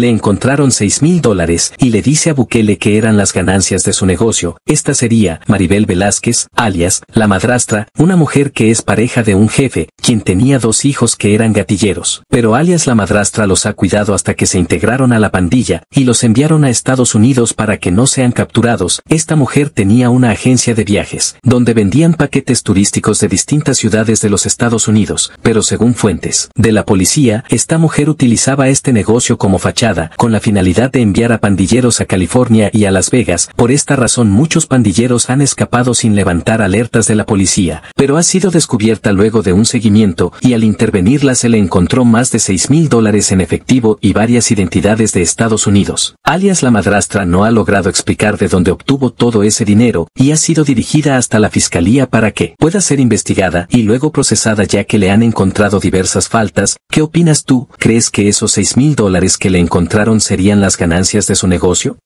le encontraron 6 mil dólares y le dice a Bukele que eran las ganancias de su negocio. Esta sería Maribel Velázquez, alias, la madrastra, una mujer que es pareja de un jefe, quien tenía dos hijos que eran gatilleros. Pero alias la madrastra los ha cuidado hasta que se integraron a la pandilla y los enviaron a Estados Unidos para que no sean capturados. Esta mujer tenía una agencia de viajes, donde vendían paquetes turísticos de distintas ciudades de los Estados Unidos, pero según fuentes de la policía, esta mujer utilizaba este negocio como fachada con la finalidad de enviar a pandilleros a California y a Las Vegas. Por esta razón muchos pandilleros han escapado sin levantar alertas de la policía, pero ha sido descubierta luego de un seguimiento y al intervenirla se le encontró más de 6 mil dólares en efectivo y varias identidades de Estados Unidos. Alias la madrastra no ha logrado explicar de dónde obtuvo todo ese dinero y ha sido dirigida hasta la fiscalía para que pueda ser investigada y luego procesada ya que le han encontrado diversas faltas. ¿Qué opinas tú? ¿Crees que esos 6 mil dólares que le encontró encontraron serían las ganancias de su negocio?